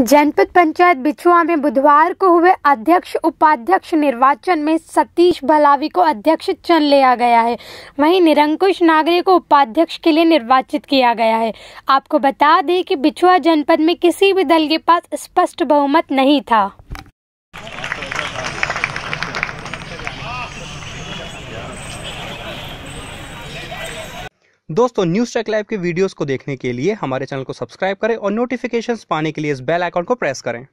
जनपद पंचायत बिछुआ में बुधवार को हुए अध्यक्ष उपाध्यक्ष निर्वाचन में सतीश भलावी को अध्यक्ष चुन लिया गया है वहीं निरंकुश नागरे को उपाध्यक्ष के लिए निर्वाचित किया गया है आपको बता दें कि बिछुआ जनपद में किसी भी दल के पास स्पष्ट बहुमत नहीं था दोस्तों न्यूज टेक लाइव के वीडियोस को देखने के लिए हमारे चैनल को सब्सक्राइब करें और नोटिफिकेशंस पाने के लिए इस बेल आइकॉन को प्रेस करें